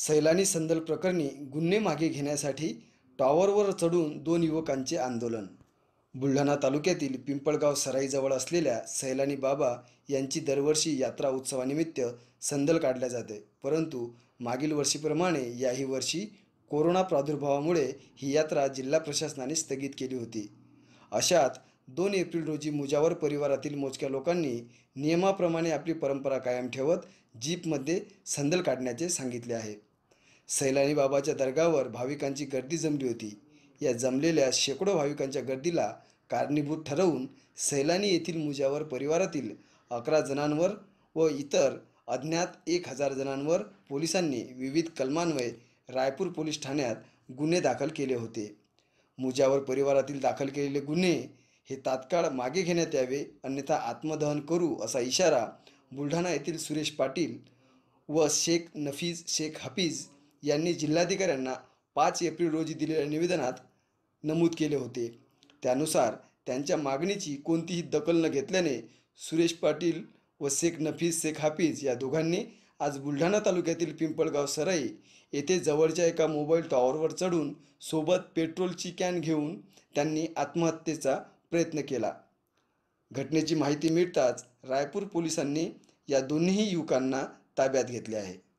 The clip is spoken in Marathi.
सैलानी संदल प्रकरणी गुन्हे मागे घेण्यासाठी टॉवरवर चढून दोन युवकांचे आंदोलन बुलढाणा तालुक्यातील पिंपळगाव सराईजवळ असलेल्या सैलानी बाबा यांची दरवर्षी यात्रा उत्सवानिमित्त संदल काढल्या जाते परंतु मागील वर्षीप्रमाणे याही वर्षी कोरोना प्रादुर्भावामुळे ही यात्रा जिल्हा प्रशासनाने स्थगित केली होती अशात दोन एप्रिल रोजी मुजावर परिवारातील मोजक्या लोकांनी नियमाप्रमाणे आपली परंपरा कायम ठेवत जीपमध्ये संदल काढण्याचे सांगितले आहे सैलानी बाबाच्या दर्गावर भाविकांची गर्दी जमली होती या जमलेल्या शेकडो भाविकांच्या गर्दीला कारणीभूत ठरवून सैलानी येथील मुजावर परिवारातील अकरा जणांवर व इतर अज्ञात एक हजार जणांवर पोलिसांनी विविध कलमान्वये रायपूर पोलीस ठाण्यात गुन्हे दाखल केले होते मुजावर परिवारातील दाखल केलेले गुन्हे हे तात्काळ मागे घेण्यात यावे अन्यथा आत्मदहन करू असा इशारा बुलढाणा येथील सुरेश पाटील व शेख नफीज शेख हफीज यांनी जिल्हाधिकाऱ्यांना पाच एप्रिल रोजी दिलेल्या निवेदनात नमूद केले होते त्यानुसार त्यांच्या मागणीची कोणतीही दखल न घेतल्याने सुरेश पाटील व शेख नफीज शेख हाफीज या दोघांनी आज बुलढाणा तालुक्यातील पिंपळगाव सराई येथे जवळच्या एका मोबाईल टॉवरवर चढून सोबत पेट्रोलची कॅन घेऊन त्यांनी आत्महत्येचा प्रयत्न केला घटनेची माहिती मिळताच रायपूर पोलिसांनी या दोन्ही युवकांना ताब्यात घेतले आहे